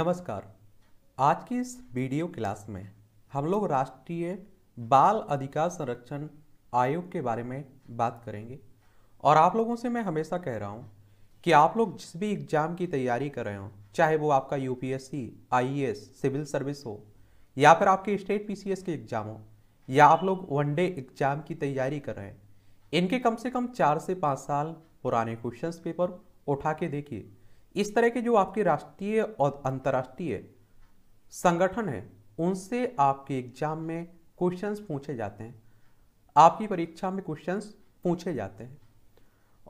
नमस्कार आज की इस वीडियो क्लास में हम लोग राष्ट्रीय बाल अधिकार संरक्षण आयोग के बारे में बात करेंगे और आप लोगों से मैं हमेशा कह रहा हूँ कि आप लोग जिस भी एग्ज़ाम की तैयारी कर रहे हो चाहे वो आपका UPSC, IAS, e civil service हो या फिर आपके स्टेट पीसीएस के एग्ज़ाम हो या आप लोग वनडे एग्ज़ाम की तैयारी कर रहे हैं इनके कम से कम चार से पाँच साल पुराने क्वेश्चन पेपर उठा के देखिए इस तरह के जो आपके राष्ट्रीय और अंतर्राष्ट्रीय संगठन हैं उनसे आपके एग्जाम में क्वेश्चंस पूछे जाते हैं आपकी परीक्षा में क्वेश्चंस पूछे जाते हैं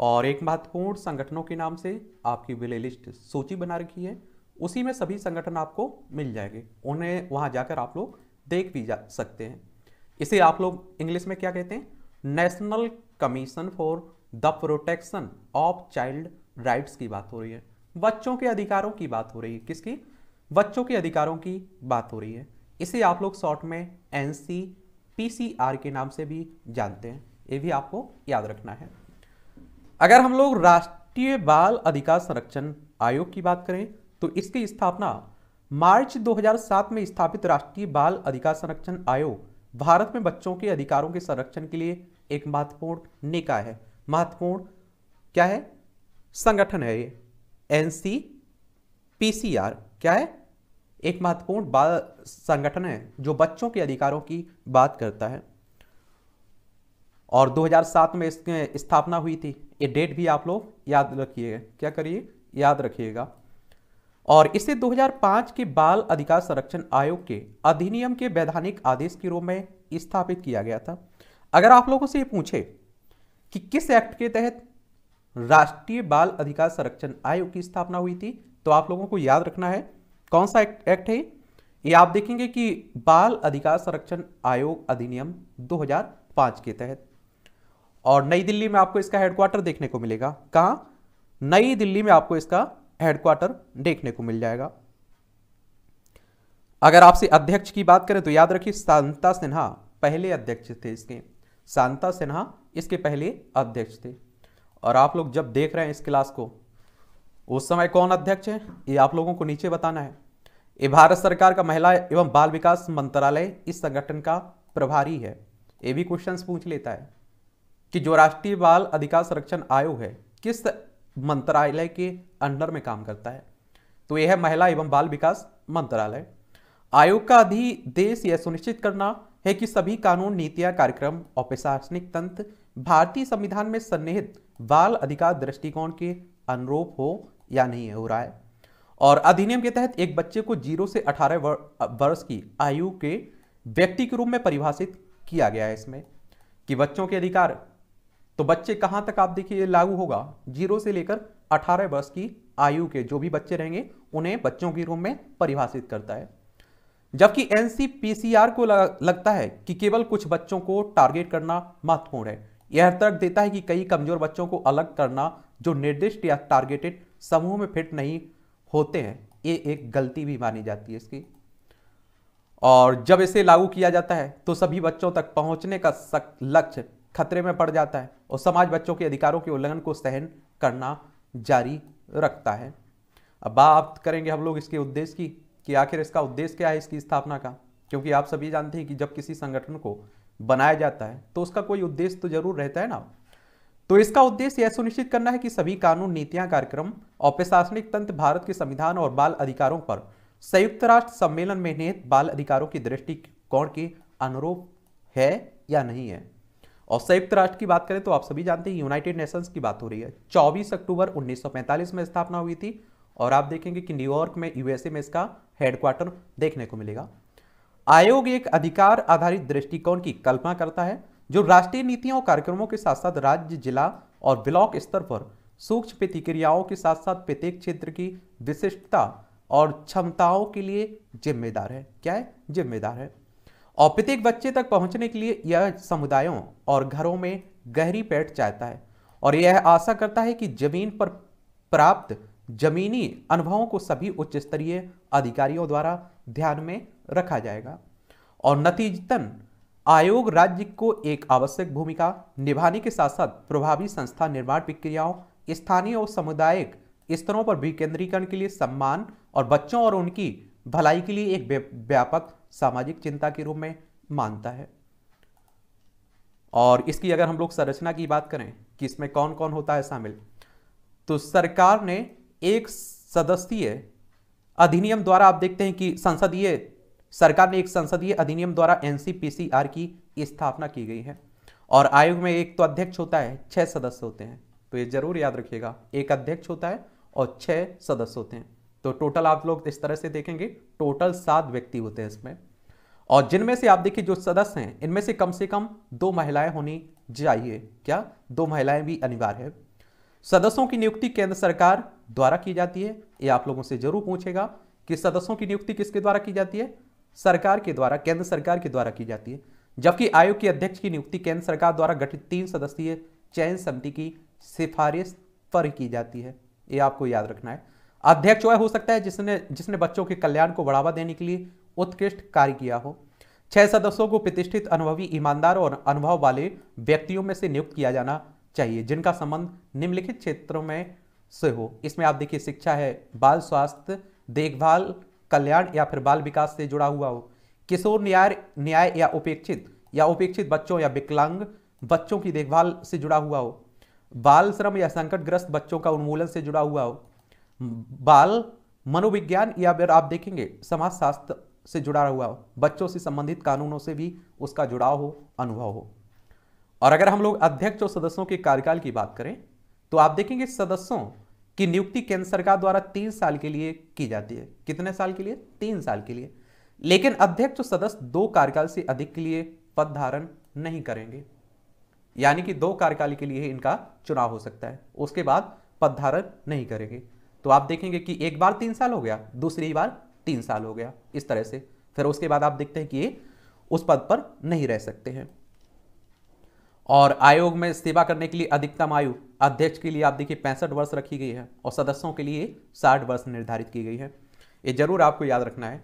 और एक महत्वपूर्ण संगठनों के नाम से आपकी विले लिस्ट सूची बना रखी है उसी में सभी संगठन आपको मिल जाएंगे उन्हें वहाँ जाकर आप लोग देख भी जा सकते हैं इसे आप लोग इंग्लिश में क्या कहते हैं national commission for the protection of child rights की बात हो रही है बच्चों के अधिकारों की बात हो रही है किसकी बच्चों के अधिकारों की बात हो रही है इसे आप लोग शॉर्ट में एन सी के नाम से भी जानते हैं ये भी आपको याद रखना है अगर हम लोग राष्ट्रीय बाल अधिकार संरक्षण आयोग की बात करें तो इसकी स्थापना मार्च 2007 में स्थापित राष्ट्रीय बाल अधिकार संरक्षण आयोग भारत में बच्चों के अधिकारों के संरक्षण के लिए एक महत्वपूर्ण निकाय है महत्वपूर्ण क्या है संगठन है ये N C P C R क्या है एक महत्वपूर्ण बाल संगठन है जो बच्चों के अधिकारों की बात करता है और 2007 में इसके स्थापना हुई थी ये डेट भी आप लोग याद रखिएगा क्या करिए याद रखिएगा और इसे 2005 के बाल अधिकार संरक्षण आयोग के अधिनियम के वैधानिक आदेश के रूप में स्थापित किया गया था अगर आप लोगों से ये पूछे कि किस एक्ट के तहत राष्ट्रीय बाल अधिकार संरक्षण आयोग की स्थापना हुई थी तो आप लोगों को याद रखना है कौन सा एक्ट, एक्ट है ये आप देखेंगे कि बाल अधिकार संरक्षण आयोग अधिनियम 2005 के तहत और नई दिल्ली में आपको इसका हेडक्वार्टर देखने को मिलेगा कहा नई दिल्ली में आपको इसका हेडक्वार्टर देखने को मिल जाएगा अगर आपसे अध्यक्ष की बात करें तो याद रखिए शांता सिन्हा पहले अध्यक्ष थे इसके शांता सिन्हा इसके पहले अध्यक्ष थे और आप लोग जब देख रहे हैं इस क्लास को उस समय कौन अध्यक्ष है ये आप लोगों को नीचे बताना है ये भारत सरकार का महिला एवं बाल विकास मंत्रालय इस संगठन का प्रभारी है ये भी क्वेश्चन पूछ लेता है कि जो राष्ट्रीय बाल अधिकार संरक्षण आयोग है किस मंत्रालय के अंडर में काम करता है तो यह है महिला एवं बाल विकास मंत्रालय आयोग का अधिदेश यह सुनिश्चित करना है कि सभी कानून नीतियां कार्यक्रम और प्रशासनिक तंत्र भारतीय संविधान में सन्निहित बाल अधिकार दृष्टिकोण के अनुरूप हो या नहीं हो रहा है और अधिनियम के तहत एक बच्चे को जीरो से अठारह वर्ष की आयु के व्यक्ति के रूप में परिभाषित किया गया है इसमें कि बच्चों के अधिकार तो बच्चे कहां तक आप देखिए लागू होगा जीरो से लेकर अठारह वर्ष की आयु के जो भी बच्चे रहेंगे उन्हें बच्चों के रूप में परिभाषित करता है जबकि एनसीपीसीआर को लगता है कि केवल कुछ बच्चों को टारगेट करना महत्वपूर्ण है यह तर्क देता है कि कई कमजोर बच्चों को अलग करना जो निर्दिष्ट या टारगेटेड समूह में फिट नहीं होते हैं ये एक गलती भी मानी जाती है इसकी और जब इसे लागू किया जाता है तो सभी बच्चों तक पहुंचने का लक्ष्य खतरे में पड़ जाता है और समाज बच्चों के अधिकारों के उल्लंघन को सहन करना जारी रखता है अब बात करेंगे हम लोग इसके उद्देश्य की कि आखिर इसका उद्देश्य क्या है इसकी स्थापना का क्योंकि आप सभी जानते हैं कि जब किसी संगठन को बनाया जाता है तो उसका कोई उद्देश्य तो जरूर रहता है ना तो इसका उद्देश्य यह सुनिश्चित करना है कि सभी कानून नीतियां कार्यक्रम और प्रशासनिक तंत्र भारत के संविधान और बाल अधिकारों पर संयुक्त राष्ट्र सम्मेलन में निहित बाल अधिकारों की दृष्टिकोण के अनुरूप है या नहीं है और संयुक्त राष्ट्र की बात करें तो आप सभी जानते हैं यूनाइटेड नेशंस की बात हो रही है 24 अक्टूबर 1945 में स्थापना हुई थी और आप देखेंगे कि न्यूयॉर्क में यूएसए में इसका हेडक्वार्टर देखने को मिलेगा आयोग एक अधिकार आधारित दृष्टिकोण की कल्पना करता है जो राष्ट्रीय नीतियों और कार्यक्रमों के साथ साथ राज्य जिला और ब्लॉक स्तर पर सूक्ष्म प्रतिक्रियाओं के साथ साथ प्रत्येक क्षेत्र की विशिष्टता और क्षमताओं के लिए जिम्मेदार है क्या है जिम्मेदार है और प्रत्येक बच्चे तक पहुंचने के लिए यह समुदायों और घरों में गहरी पैठ चाहता है और यह आशा करता है कि जमीन पर प्राप्त जमीनी अनुभवों को सभी उच्च स्तरीय अधिकारियों द्वारा ध्यान में रखा जाएगा और नतीजतन आयोग राज्य को एक आवश्यक भूमिका निभाने के साथ साथ प्रभावी संस्था निर्माण प्रक्रियाओं स्थानीय और सामुदायिक स्तरों पर विकेंद्रीकरण के लिए सम्मान और बच्चों और उनकी भलाई के लिए एक व्यापक सामाजिक चिंता के रूप में मानता है और इसकी अगर हम लोग संरचना की बात करें कि इसमें कौन कौन होता है शामिल तो सरकार ने एक सदस्यीय अधिनियम द्वारा आप देखते हैं कि संसदीय सरकार ने एक संसदीय अधिनियम द्वारा एनसीपीसीआर की स्थापना की गई है और आयोग में एक तो अध्यक्ष होता है छह सदस्य होते हैं तो ये जरूर याद रखिएगा एक अध्यक्ष होता है और छह सदस्य होते हैं तो टोटल आप लोग इस तरह से देखेंगे टोटल सात व्यक्ति होते हैं इसमें और जिनमें से आप देखिए जो सदस्य हैं इनमें से कम से कम दो महिलाएं होनी चाहिए क्या दो महिलाएं भी अनिवार्य है सदस्यों की नियुक्ति केंद्र सरकार द्वारा की जाती है ये आप लोगों से जरूर पूछेगा कि सदस्यों की नियुक्ति किसके द्वारा की जाती है सरकार के द्वारा केंद्र सरकार के द्वारा की जाती है जबकि आयोग के अध्यक्ष की नियुक्ति केंद्र सरकार द्वारा गठित तीन सदस्यीय चयन समिति की सिफारिश पर की जाती है ये आपको याद रखना है अध्यक्ष वह हो सकता है जिसने जिसने बच्चों के कल्याण को बढ़ावा देने के लिए उत्कृष्ट कार्य किया हो छह सदस्यों को प्रतिष्ठित अनुभवी ईमानदार और अनुभव वाले व्यक्तियों में से नियुक्त किया जाना चाहिए जिनका संबंध निम्नलिखित क्षेत्रों में से हो इसमें आप देखिए शिक्षा है बाल स्वास्थ्य देखभाल कल्याण या फिर बाल विकास से जुड़ा हुआ हो किशोर न्याय न्याय या उपेक्षित या उपेक्षित बच्चों या विकलांग बच्चों की देखभाल से जुड़ा हुआ हो बाल श्रम या संकटग्रस्त बच्चों का उन्मूलन से जुड़ा हुआ हो बाल मनोविज्ञान या फिर आप देखेंगे समाजशास्त्र से जुड़ा हुआ हो बच्चों से संबंधित कानूनों से भी उसका जुड़ाव हो अनुभव हो और अगर हम लोग अध्यक्ष और सदस्यों के कार्यकाल की बात करें तो आप देखेंगे सदस्यों कि नियुक्ति केंद्र सरकार द्वारा तीन साल के लिए की जाती है कितने साल के लिए तीन साल के लिए लेकिन अध्यक्ष सदस्य दो कार्यकाल से अधिक के लिए पद धारण नहीं करेंगे यानी कि दो कार्यकाल के लिए इनका चुनाव हो सकता है उसके बाद पद धारण नहीं करेंगे तो आप देखेंगे कि एक बार तीन साल हो गया दूसरी बार तीन साल हो गया इस तरह से फिर उसके बाद आप देखते हैं कि ये उस पद पर नहीं रह सकते हैं और आयोग में सेवा करने के लिए अधिकतम आयु अध्यक्ष के लिए आप देखिए पैंसठ वर्ष रखी गई है और सदस्यों के लिए साठ वर्ष निर्धारित की गई है ये जरूर आपको याद रखना है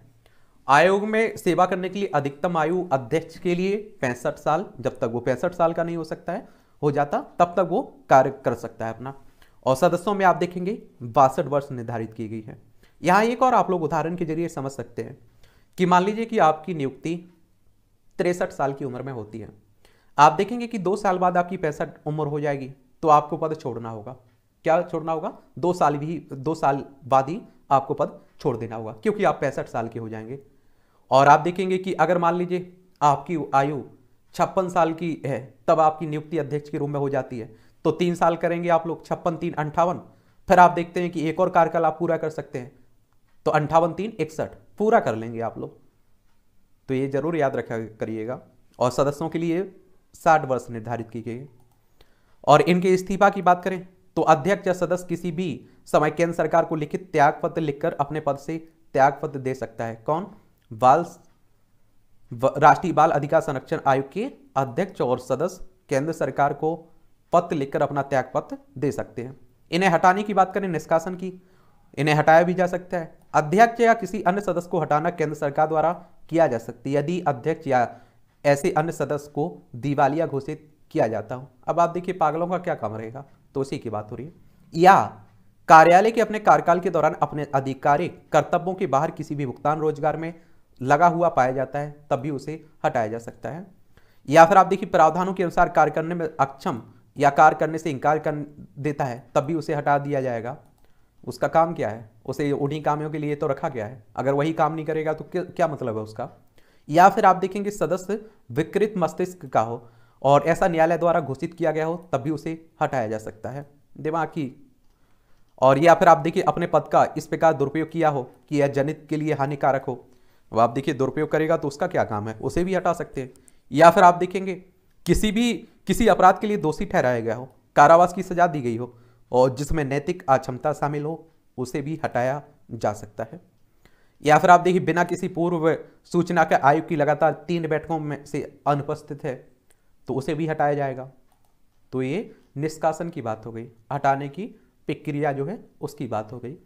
आयोग में सेवा करने के लिए अधिकतम आयु अध्यक्ष के लिए पैंसठ साल जब तक वो पैंसठ साल का नहीं हो सकता है हो जाता तब तक वो कार्य कर सकता है अपना और सदस्यों में आप देखेंगे बासठ वर्ष निर्धारित की गई है यहाँ एक और आप लोग उदाहरण के जरिए समझ सकते हैं कि मान लीजिए कि आपकी नियुक्ति तिरसठ साल की उम्र में होती है आप देखेंगे कि दो साल बाद आपकी पैंसठ उम्र हो जाएगी तो आपको पद छोड़ना होगा क्या छोड़ना होगा दो साल भी दो साल बाद ही आपको पद छोड़ देना होगा क्योंकि आप पैंसठ साल के हो जाएंगे और आप देखेंगे कि अगर मान लीजिए आपकी आयु छप्पन साल की है तब आपकी नियुक्ति अध्यक्ष के रूप में हो जाती है तो तीन साल करेंगे आप लोग छप्पन तीन अंठावन फिर आप देखते हैं कि एक और कार्यकाल आप पूरा कर सकते हैं तो अंठावन तीन इकसठ पूरा कर लेंगे आप लोग तो ये जरूर याद रखा करिएगा और सदस्यों के लिए साठ वर्ष निर्धारित की गई और इनके इस्तीफा की बात करें तो अध्यक्ष या सदस्य किसी भी समय केंद्र सरकार को लिखित त्याग पत्र लिखकर अपने पद से त्याग पत्र दे सकता है कौन बाल राष्ट्रीय बाल अधिकार संरक्षण आयोग के अध्यक्ष और सदस्य केंद्र सरकार को पत्र लिखकर अपना त्याग पत्र दे सकते हैं इन्हें हटाने की बात करें निष्कासन की इन्हें हटाया भी जा सकता है अध्यक्ष या किसी अन्य सदस्य को हटाना केंद्र सरकार द्वारा किया जा सकती है यदि अध्यक्ष या ऐसे अन्य सदस्य को दिवालिया घोषित किया जाता हो अब आप देखिए पागलों का क्या काम रहेगा तो उसी की बात हो रही है या कार्यालय के अपने कार्यकाल के दौरान अपने अधिकारिक कर्तव्यों के बाहर किसी भी भुगतान रोजगार में लगा हुआ पाया जाता है तब भी उसे हटाया जा सकता है या फिर आप देखिए प्रावधानों के अनुसार कार्य करने में अक्षम या कार्य करने से इनकार कर देता है तब भी उसे हटा दिया जाएगा उसका काम क्या है उसे उन्हीं कामों के लिए तो रखा गया है अगर वही काम नहीं करेगा तो क्या मतलब है उसका या फिर आप देखेंगे सदस्य विकृत मस्तिष्क का हो और ऐसा न्यायालय द्वारा घोषित किया गया हो तब भी उसे हटाया जा सकता है दिमाग की और या फिर आप देखिए अपने पद का इस प्रकार दुरुपयोग किया हो कि यह जनित के लिए हानिकारक हो अब आप देखिए दुरुपयोग करेगा तो उसका क्या काम है उसे भी हटा सकते हैं या फिर आप देखेंगे किसी भी किसी अपराध के लिए दोषी ठहराया गया हो कारावास की सजा दी गई हो और जिसमें नैतिक अक्षमता शामिल हो उसे भी हटाया जा सकता है या फिर आप देखिए बिना किसी पूर्व सूचना के आयोग की लगातार तीन बैठकों में से अनुपस्थित है तो उसे भी हटाया जाएगा तो ये निष्कासन की बात हो गई हटाने की प्रक्रिया जो है उसकी बात हो गई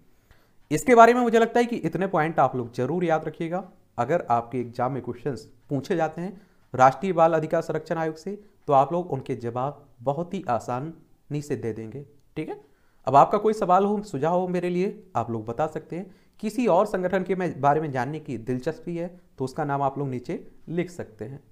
इसके बारे में मुझे लगता है कि इतने पॉइंट आप लोग जरूर याद रखिएगा अगर आपके एग्जाम में क्वेश्चन पूछे जाते हैं राष्ट्रीय बाल अधिकार संरक्षण आयोग से तो आप लोग उनके जवाब बहुत ही आसानी से दे देंगे ठीक है अब आपका कोई सवाल हो सुझाव हो मेरे लिए आप लोग बता सकते हैं किसी और संगठन के में बारे में जानने की दिलचस्पी है तो उसका नाम आप लोग नीचे लिख सकते हैं